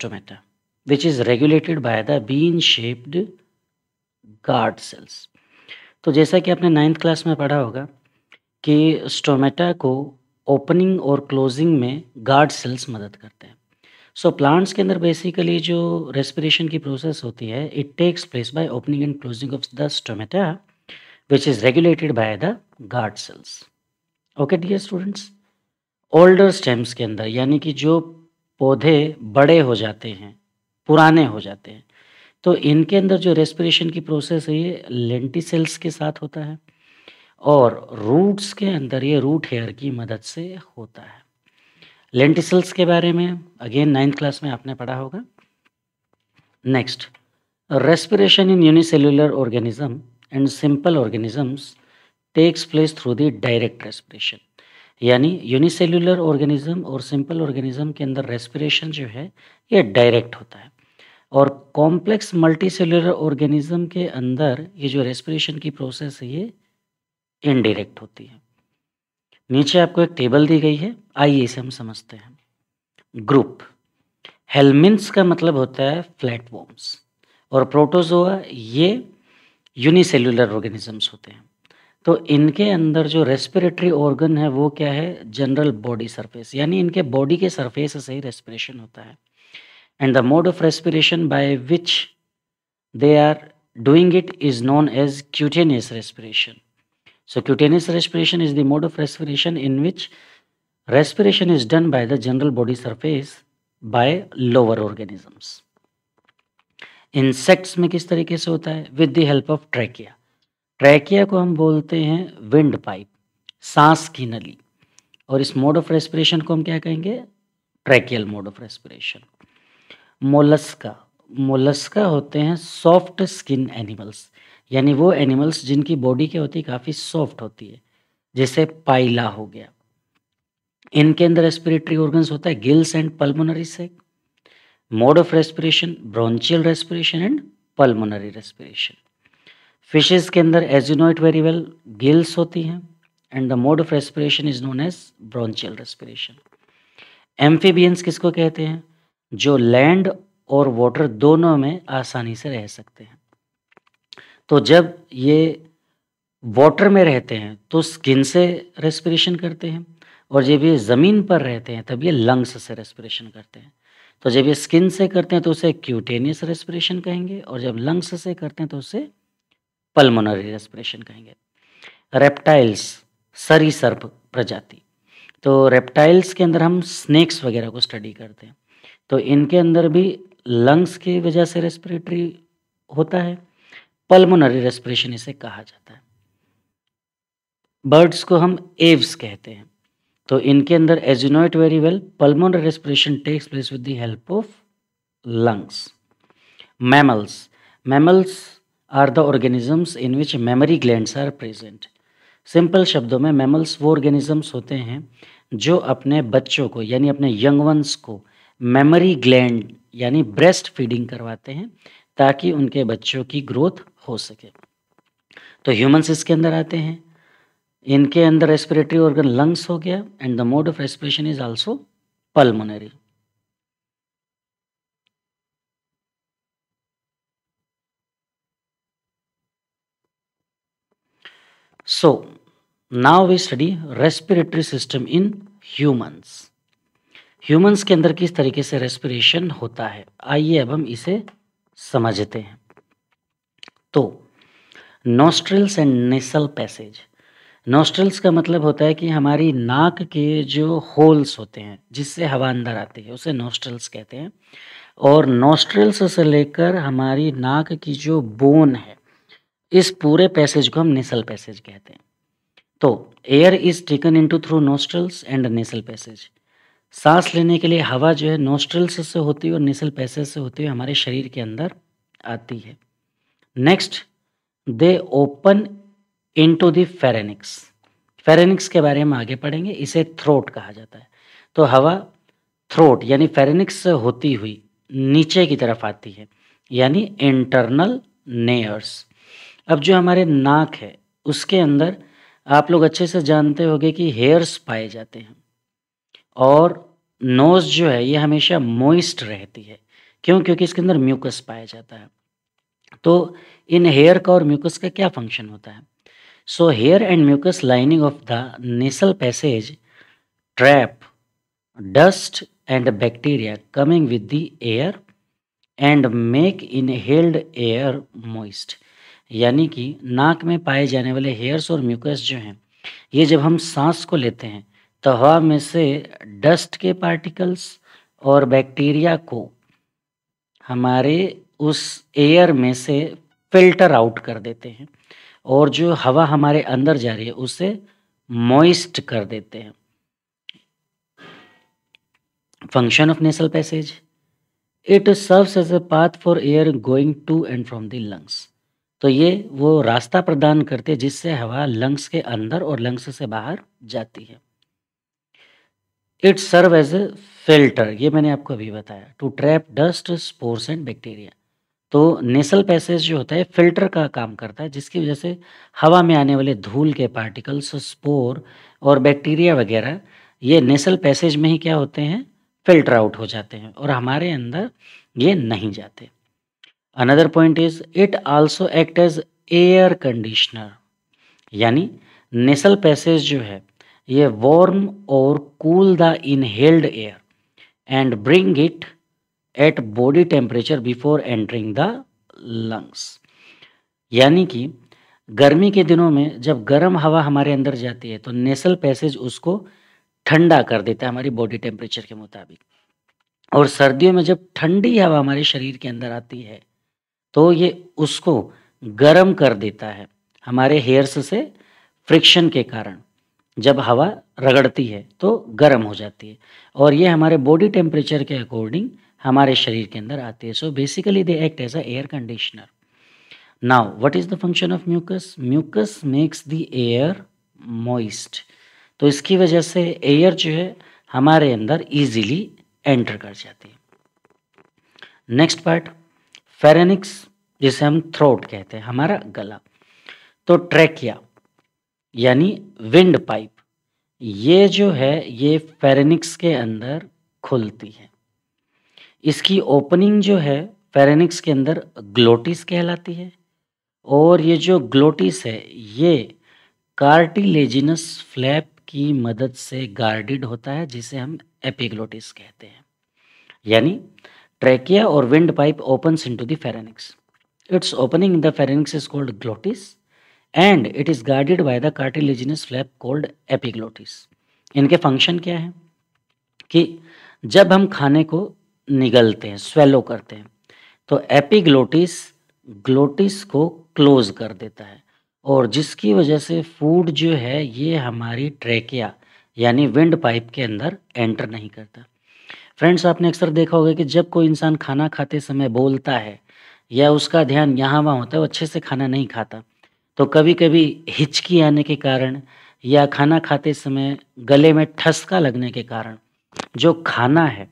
तो stomata, which is regulated by the bean shaped guard cells. तो जैसा कि आपने नाइन्थ क्लास में पढ़ा होगा कि स्टोमेटा को ओपनिंग और क्लोजिंग में गार्ड सेल्स मदद करते हैं सो so, प्लांट्स के अंदर बेसिकली जो रेस्पिरेशन की प्रोसेस होती है it takes place by opening and closing of the stomata which is regulated by the guard cells okay dear students older stems के अंदर यानी कि जो पौधे बड़े हो जाते हैं पुराने हो जाते हैं तो इनके अंदर जो रेस्पिरेशन की प्रोसेस है ये लेंटी सेल्स के साथ होता है और रूट्स के अंदर ये रूट हेयर की मदद से होता है लेंटिसल्स के बारे में अगेन नाइन्थ क्लास में आपने पढ़ा होगा next respiration in unicellular organism and simple organisms takes place through the direct respiration यानी यूनिसेल्युलर ऑर्गेनिज्म और सिंपल ऑर्गेनिज्म के अंदर रेस्पिरेशन जो है ये डायरेक्ट होता है और कॉम्प्लेक्स सेलुलर ऑर्गेनिज्म के अंदर ये जो रेस्पिरेशन की प्रोसेस है ये इनडायरेक्ट होती है नीचे आपको एक टेबल दी गई है आइए इसे हम समझते हैं ग्रुप हेलमिन्स का मतलब होता है फ्लैटवॉर्म्स और प्रोटोजोआ ये यूनिसेलुलर ऑर्गेनिजम्स होते हैं तो इनके अंदर जो रेस्पिरेटरी ऑर्गन है वो क्या है जनरल बॉडी सरफेस यानी इनके बॉडी के सरफेस से ही रेस्पिरेशन होता है and the mode of respiration by which they are doing it is known as cutaneous respiration so cutaneous respiration is the mode of respiration in which respiration is done by the general body surface by lower organisms insects में किस तरीके से होता है with the help of trachea trachea को हम बोलते हैं विंड पाइप सांस की नली और इस मोड ऑफ रेस्पिरेशन को हम क्या कहेंगे tracheal mode of respiration mollusca mollusca होते हैं सॉफ्ट स्किन एनिमल्स यानी वो एनिमल्स जिनकी बॉडी क्या होती है काफ़ी सॉफ्ट होती है जैसे पाइला हो गया इनके अंदर रेस्पिरेटरी ऑर्गन्स होता है gills and pulmonary sac mode of respiration bronchial respiration and pulmonary respiration fishes के अंदर as you know it very well gills होती हैं and the mode of respiration is known as bronchial respiration amphibians किसको कहते हैं जो land और water दोनों में आसानी से रह सकते हैं तो जब ये वाटर में रहते हैं तो स्किन से रेस्पिरेशन करते हैं और जब ये ज़मीन पर रहते हैं तब ये लंग्स से रेस्पिरेशन करते हैं तो जब ये स्किन से करते हैं तो उसे क्यूटेनियस रेस्पिरेशन कहेंगे और जब लंग्स से करते हैं तो उसे पल्मोनरी रेस्पिरेशन कहेंगे रेप्टाइल्स सरी सर्प प्रजाति तो रेप्टाइल्स के अंदर हम स्नेक्स वगैरह को स्टडी करते हैं तो इनके अंदर भी लंग्स की वजह से रेस्पिरेटरी होता है पल्मोनरी रेस्पिरेशन इसे कहा जाता है बर्ड्स को हम एव्स कहते हैं तो इनके अंदर as you know it very well pulmonary respiration takes place with the help of lungs mammals mammals are the organisms in which mammary gland are present simple शब्दों में मेमल्स वो ऑर्गेनिजम्स होते हैं जो अपने बच्चों को यानी अपने यंग वंस को मेमोरी ग्लैंड यानी ब्रेस्ट फीडिंग करवाते हैं ताकि उनके बच्चों की ग्रोथ हो सके तो ह्यूमन्स इसके अंदर आते हैं इनके अंदर रेस्पिरेटरी ऑर्गन लंग्स हो गया and the mode of respiration is also pulmonary So now we study respiratory system in humans. humans के अंदर किस तरीके से रेस्पिरेशन होता है आइए अब हम इसे समझते हैं तो nostrils and nasal passage nostrils का मतलब होता है कि हमारी नाक के जो होल्स होते हैं जिससे हवा अंदर आती है उसे नोस्ट्रल्स कहते हैं और नोस्ट्रल्स से लेकर हमारी नाक की जो बोन है इस पूरे पैसेज को हम नेसल पैसेज कहते हैं तो air is taken into through nostrils and nasal passage सांस लेने के लिए हवा जो है नोस्ट्रल्स से होती हुई और नेसल पैसेज से होती हुई हमारे शरीर के अंदर आती है next they open into the pharynx pharynx के बारे में आगे पढ़ेंगे इसे थ्रोट कहा जाता है तो हवा थ्रोट यानी फेरेनिक्स से होती हुई नीचे की तरफ आती है यानी इंटरनल नेयर्स अब जो हमारे नाक है उसके अंदर आप लोग अच्छे से जानते होंगे कि हेयर्स पाए जाते हैं और नोज़ जो है ये हमेशा मोइस्ट रहती है क्यों क्योंकि इसके अंदर म्यूकस पाया जाता है तो इन हेयर का और म्यूकस का क्या फंक्शन होता है so hair and mucus lining of the nasal passage trap dust bacteria coming with the air and make inhaled air moist यानी कि नाक में पाए जाने वाले हेयर्स और म्यूकस जो हैं ये जब हम सांस को लेते हैं तो हवा में से डस्ट के पार्टिकल्स और बैक्टीरिया को हमारे उस एयर में से फिल्टर आउट कर देते हैं और जो हवा हमारे अंदर जा रही है उसे मॉइस्ट कर देते हैं function of nasal passage it serves as a path for air going to and from the lungs तो ये वो रास्ता प्रदान करते हैं जिससे हवा लंग्स के अंदर और लंग्स से बाहर जाती है it serve as a filter ये मैंने आपको अभी बताया to trap dust spores and bacteria तो नेसल पैसेज जो होता है फिल्टर का काम करता है जिसकी वजह से हवा में आने वाले धूल के पार्टिकल्स स्पोर और बैक्टीरिया वगैरह ये नेसल पैसेज में ही क्या होते हैं फिल्टर आउट हो जाते हैं और हमारे अंदर ये नहीं जाते another point is it also act as air conditioner यानी नेसल पैसेज जो है ये वार्म और cool the inhaled air and bring it at body temperature before entering the lungs यानी कि गर्मी के दिनों में जब गर्म हवा हमारे अंदर जाती है तो नेसल पैसेज उसको ठंडा कर देता है हमारी बॉडी टेम्परेचर के मुताबिक और सर्दियों में जब ठंडी हवा हमारे शरीर के अंदर आती है तो ये उसको गर्म कर देता है हमारे हेयर्स से फ्रिक्शन के कारण जब हवा रगड़ती है तो गर्म हो जाती है और ये हमारे बॉडी टेम्परेचर के अकॉर्डिंग हमारे शरीर के अंदर आती है so basically they act as a air conditioner now what is the function of mucus mucus makes the air moist तो इसकी वजह से एयर जो है हमारे अंदर इजीली एंटर कर जाती है नेक्स्ट पार्ट फेरेनिक्स जिसे हम थ्रोट कहते हैं हमारा गला तो ट्रेकिया यानी विंड पाइप ये जो है ये फेरेनिक्स के अंदर खुलती है इसकी ओपनिंग जो है फेरेनिक्स के अंदर ग्लोटिस कहलाती है और ये जो ग्लोटिस है ये कार्टिलेजिनस फ्लैप की मदद से गार्डेड होता है जिसे हम एपिग्लोटिस कहते हैं यानी Trachea or windpipe opens into the pharynx. Its opening in the pharynx is called glottis and it is guarded by the cartilaginous flap called epiglottis. इनके फंक्शन क्या है कि जब हम खाने को निगलते हैं स्वेलो करते हैं तो एपिग्लोटिस ग्लोटिस को क्लोज कर देता है और जिसकी वजह से फूड जो है ये हमारी ट्रेकिया यानी विंड पाइप के अंदर एंटर नहीं करता फ्रेंड्स आपने अक्सर देखा होगा कि जब कोई इंसान खाना खाते समय बोलता है या उसका ध्यान यहाँ वहाँ होता है वो अच्छे से खाना नहीं खाता तो कभी कभी हिचकी आने के कारण या खाना खाते समय गले में ठसका लगने के कारण जो खाना है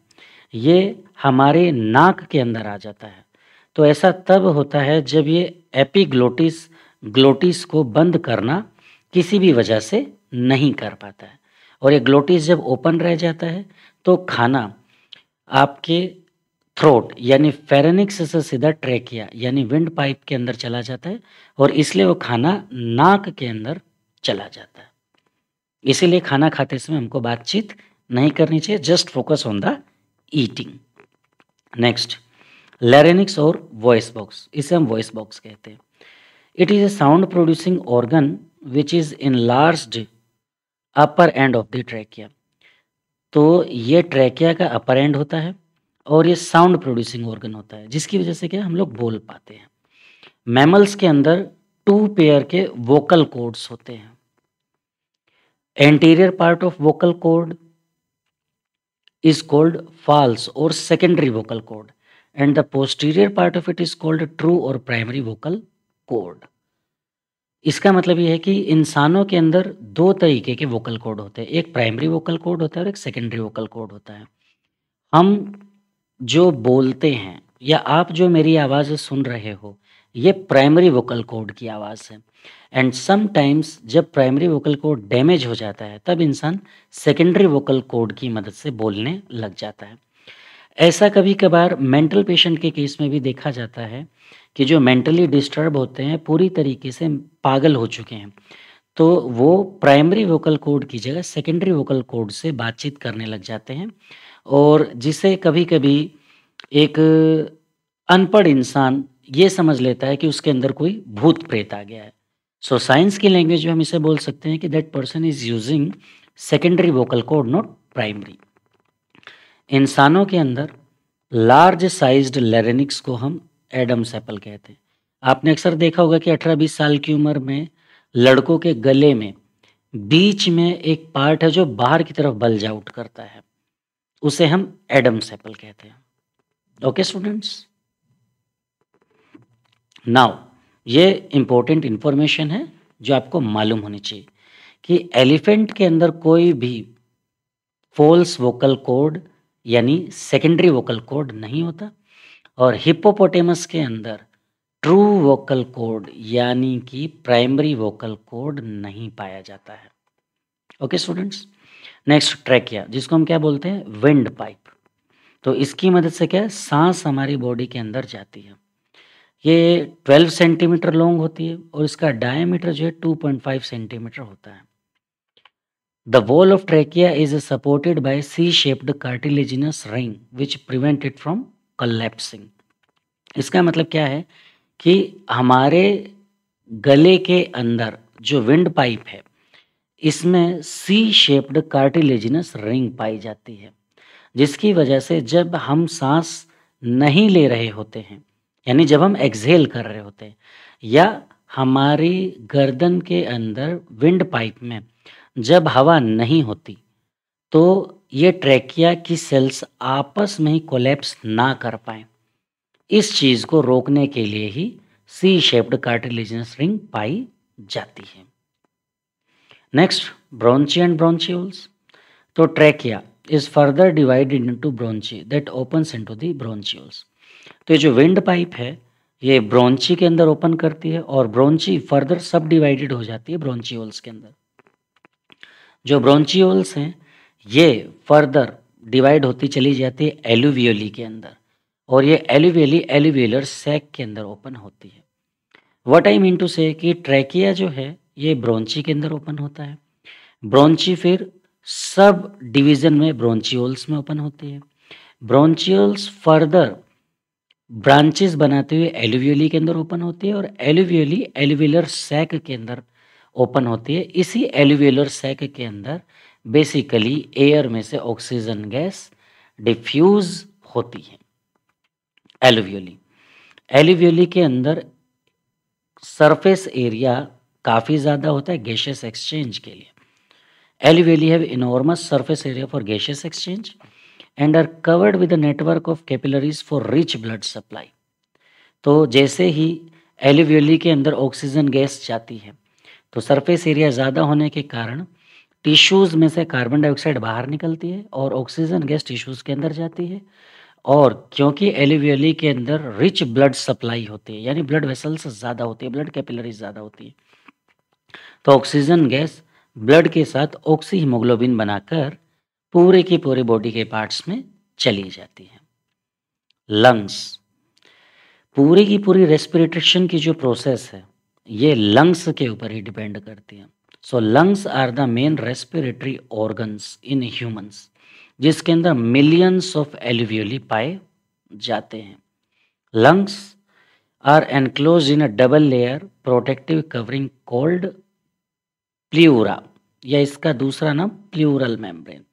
ये हमारे नाक के अंदर आ जाता है तो ऐसा तब होता है जब ये एपिग्लोटिस ग्लोटिस को बंद करना किसी भी वजह से नहीं कर पाता है और ये ग्लोटिस जब ओपन रह जाता है तो खाना आपके थ्रोट यानी फेरेनिक्स से सीधा ट्रेकिया यानी विंड पाइप के अंदर चला जाता है और इसलिए वो खाना नाक के अंदर चला जाता है इसीलिए खाना खाते समय हमको बातचीत नहीं करनी चाहिए just focus on the eating next larynx और वॉइस बॉक्स इसे हम वॉइस बॉक्स कहते हैं it is a sound producing organ which is in large upper end of the trachea तो ये ट्रैकिया का अपर एंड होता है और ये साउंड प्रोड्यूसिंग ऑर्गन होता है जिसकी वजह से क्या हम लोग बोल पाते हैं मैमल्स के अंदर टू पेयर के वोकल कोड्स होते हैं anterior part of vocal cord is called false और secondary vocal cord and the posterior part of it is called true और प्राइमरी वोकल कोड इसका मतलब ये है कि इंसानों के अंदर दो तरीके के वोकल कोड होते हैं एक प्राइमरी वोकल कोड होता है और एक सेकेंडरी वोकल कोड होता है हम जो बोलते हैं या आप जो मेरी आवाज़ सुन रहे हो ये प्राइमरी वोकल कोड की आवाज़ है एंड समटाइम्स जब प्राइमरी वोकल कोड डैमेज हो जाता है तब इंसान सेकेंडरी वोकल कोड की मदद से बोलने लग जाता है ऐसा कभी कभार मेंटल पेशेंट के केस में भी देखा जाता है कि जो मेंटली डिस्टर्ब होते हैं पूरी तरीके से पागल हो चुके हैं तो वो प्राइमरी वोकल कोड की जगह सेकेंडरी वोकल कोड से बातचीत करने लग जाते हैं और जिसे कभी कभी एक अनपढ़ इंसान ये समझ लेता है कि उसके अंदर कोई भूत प्रेत आ गया है सो साइंस की लैंग्वेज में हम इसे बोल सकते हैं कि that person is using secondary vocal cord not primary इंसानों के अंदर लार्ज साइज्ड लेरेनिक्स को हम एडम सेपल कहते हैं आपने अक्सर देखा होगा कि 18-20 साल की उम्र में लड़कों के गले में बीच में एक पार्ट है जो बाहर की तरफ बल्ज आउट करता है उसे हम एडम सेपल कहते हैं ओके स्टूडेंट्स नाउ ये इंपॉर्टेंट इंफॉर्मेशन है जो आपको मालूम होनी चाहिए कि एलिफेंट के अंदर कोई भी फॉल्स वोकल कोड यानी सेकेंडरी वोकल कोड नहीं होता और हिपोपोटेमस के अंदर ट्रू वोकल कोड यानी कि प्राइमरी वोकल कोड नहीं पाया जाता है ओके स्टूडेंट्स नेक्स्ट ट्रैकिया जिसको हम क्या बोलते हैं विंड पाइप तो इसकी मदद से क्या है सांस हमारी बॉडी के अंदर जाती है ये 12 सेंटीमीटर लॉन्ग होती है और इसका डायमीटर जो है 2.5 सेंटीमीटर होता है The wall of trachea is supported by C-shaped cartilaginous ring which prevent it from collapsing. इसका मतलब क्या है कि हमारे गले के अंदर जो विंड पाइप है इसमें सी शेप्ड कार्टिलेजिनस रिंग पाई जाती है जिसकी वजह से जब हम सांस नहीं ले रहे होते हैं यानी जब हम एक्सहेल कर रहे होते हैं या हमारी गर्दन के अंदर विंड पाइप में जब हवा नहीं होती तो ये ट्रैकिया की सेल्स आपस में कोलेप्स ना कर पाए इस चीज़ को रोकने के लिए ही सी शेप्ड कार्टिलेजनस रिंग पाई जाती है नेक्स्ट ब्रॉन्ची एंड ब्रॉन्चियोल्स तो trachea is further divided into bronchi that opens into the bronchioles तो ये जो विंड पाइप है ये ब्रॉन्ची के अंदर ओपन करती है और ब्रॉन्ची फर्दर सब डिवाइडेड हो जाती है ब्रोंचियोल्स के अंदर जो ब्रॉन्चियोल्स हैं ये फर्दर डिवाइड होती चली जाती है एलुवियोली के अंदर और ये एलुवियली एलुवियलर सैक के अंदर ओपन होती है वट आई मीन टू से कि ट्रैकिया जो है ये ब्रॉन्ची के अंदर ओपन होता है ब्रॉन्ची फिर सब डिवीज़न में ब्रॉन्चियोल्स में ओपन होती है ब्रॉन्चियोल्स फर्दर ब्रांचेस बनाते हुए एलुवियली के अंदर ओपन होती है और एलुवियली एलुवियलर सैक के अंदर ओपन होती है इसी एलिवेलर सैक के अंदर बेसिकली एयर में से ऑक्सीजन गैस डिफ्यूज होती है एलिवियोली एलिवियोली के अंदर सरफेस एरिया काफ़ी ज़्यादा होता है गैशियस एक्सचेंज के लिए alveoli have enormous surface area for gaseous exchange and are covered with network of capillaries for rich blood supply तो जैसे ही एलिवियोली के अंदर ऑक्सीजन गैस जाती है तो सरफेस एरिया ज़्यादा होने के कारण टिश्यूज़ में से कार्बन डाइऑक्साइड बाहर निकलती है और ऑक्सीजन गैस टिश्यूज़ के अंदर जाती है और क्योंकि एलिवियली के अंदर रिच ब्लड सप्लाई होती है यानी ब्लड वेसल्स ज़्यादा होती है ब्लड कैपिलरीज ज़्यादा होती है तो ऑक्सीजन गैस ब्लड के साथ ऑक्सी बनाकर पूरे की पूरे बॉडी के पार्ट्स में चली जाती है लंग्स पूरे की पूरी रेस्पिरेशन की जो प्रोसेस है ये लंग्स के ऊपर ही डिपेंड करती है so lungs are the main respiratory organs in humans जिसके अंदर मिलियंस ऑफ एलिव्यूली पाए जाते हैं lungs are enclose in a double layer protective covering called pleura या इसका दूसरा नाम प्लूरल मेम्ब्रेन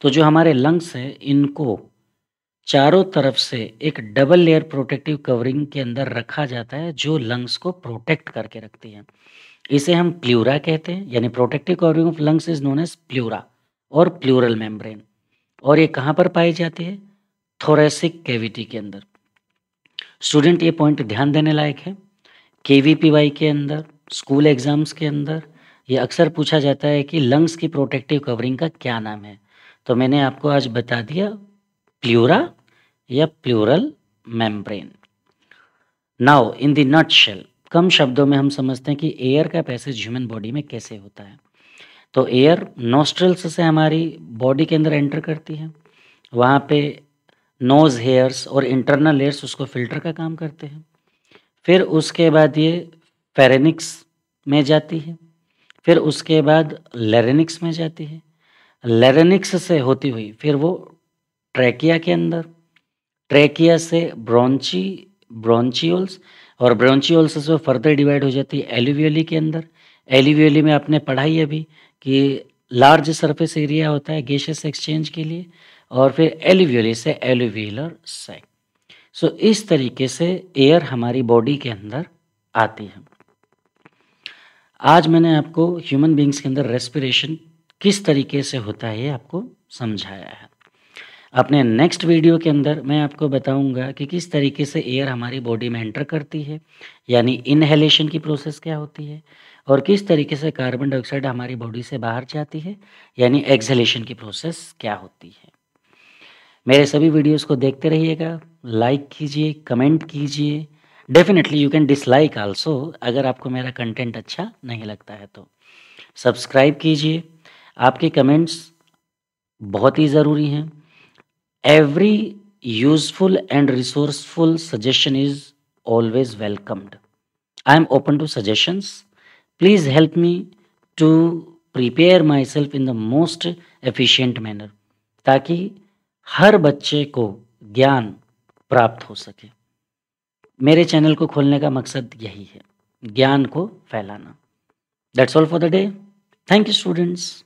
तो जो हमारे लंग्स हैं इनको चारों तरफ से एक डबल लेयर प्रोटेक्टिव कवरिंग के अंदर रखा जाता है जो लंग्स को प्रोटेक्ट करके रखती है इसे हम प्लूरा कहते हैं यानी protective covering of lungs is known as pleura और प्लूरल मेम्ब्रेन और ये कहाँ पर पाई जाती है थोरेसिक कैविटी के अंदर स्टूडेंट ये पॉइंट ध्यान देने लायक है के के अंदर स्कूल एग्ज़ाम्स के अंदर ये अक्सर पूछा जाता है कि लंग्स की प्रोटेक्टिव कवरिंग का क्या नाम है तो मैंने आपको आज बता दिया pleura या pleural membrane now in the nutshell कम शब्दों में हम समझते हैं कि एयर का पैसेज ह्यूमन बॉडी में कैसे होता है तो एयर नोस्ट्रल्स से हमारी बॉडी के अंदर एंटर करती है वहाँ पे नोज़ हेयर्स और इंटरनल हेयर्स उसको फिल्टर का काम करते हैं फिर उसके बाद ये फेरेनिक्स में जाती है फिर उसके बाद लेरेनिक्स में जाती है लेरेनिक्स से होती हुई फिर वो ट्रैकिया के अंदर ट्रैकिया से ब्रॉन्ची ब्रॉन्चियोल्स और ब्रॉन्चियोल्स से फर्दर डिवाइड हो जाती है एलिवियली के अंदर एलिवियली में आपने पढ़ाई अभी कि लार्ज सरफेस एरिया होता है गेशियस एक्सचेंज के लिए और फिर एलिवियली से एलिवियलर सैक सो इस तरीके से एयर हमारी बॉडी के अंदर आती है आज मैंने आपको ह्यूमन बींग्स के अंदर रेस्पिरेशन किस तरीके से होता है आपको समझाया है अपने नेक्स्ट वीडियो के अंदर मैं आपको बताऊंगा कि किस तरीके से एयर हमारी बॉडी में एंटर करती है यानी इनहेलेशन की प्रोसेस क्या होती है और किस तरीके से कार्बन डाइऑक्साइड हमारी बॉडी से बाहर जाती है यानी एक्सहेलेशन की प्रोसेस क्या होती है मेरे सभी वीडियोज़ को देखते रहिएगा लाइक कीजिए कमेंट कीजिए definitely you can dislike also अगर आपको मेरा कंटेंट अच्छा नहीं लगता है तो सब्सक्राइब कीजिए आपके कमेंट्स बहुत ही ज़रूरी हैं every useful and resourceful suggestion is always welcomed I am open to suggestions please help me to prepare myself in the most efficient manner ताकि हर बच्चे को ज्ञान प्राप्त हो सके मेरे चैनल को खोलने का मकसद यही है ज्ञान को फैलाना that's all for the day thank you students